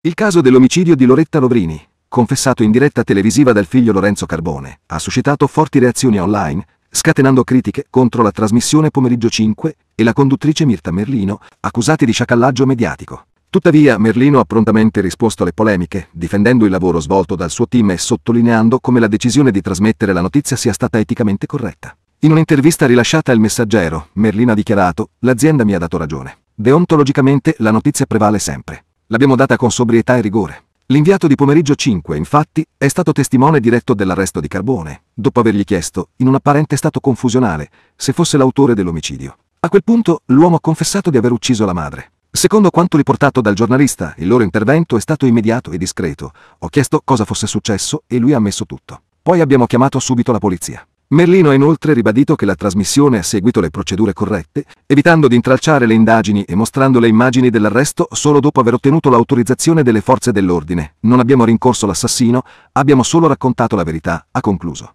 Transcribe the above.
Il caso dell'omicidio di Loretta Lovrini, confessato in diretta televisiva dal figlio Lorenzo Carbone, ha suscitato forti reazioni online, scatenando critiche contro la trasmissione Pomeriggio 5 e la conduttrice Mirta Merlino, accusati di sciacallaggio mediatico. Tuttavia Merlino ha prontamente risposto alle polemiche, difendendo il lavoro svolto dal suo team e sottolineando come la decisione di trasmettere la notizia sia stata eticamente corretta. In un'intervista rilasciata al Messaggero, Merlino ha dichiarato, l'azienda mi ha dato ragione. Deontologicamente la notizia prevale sempre. L'abbiamo data con sobrietà e rigore. L'inviato di pomeriggio 5, infatti, è stato testimone diretto dell'arresto di Carbone, dopo avergli chiesto, in un apparente stato confusionale, se fosse l'autore dell'omicidio. A quel punto l'uomo ha confessato di aver ucciso la madre. Secondo quanto riportato dal giornalista, il loro intervento è stato immediato e discreto. Ho chiesto cosa fosse successo e lui ha ammesso tutto. Poi abbiamo chiamato subito la polizia. Merlino ha inoltre ribadito che la trasmissione ha seguito le procedure corrette, evitando di intralciare le indagini e mostrando le immagini dell'arresto solo dopo aver ottenuto l'autorizzazione delle forze dell'ordine. Non abbiamo rincorso l'assassino, abbiamo solo raccontato la verità, ha concluso.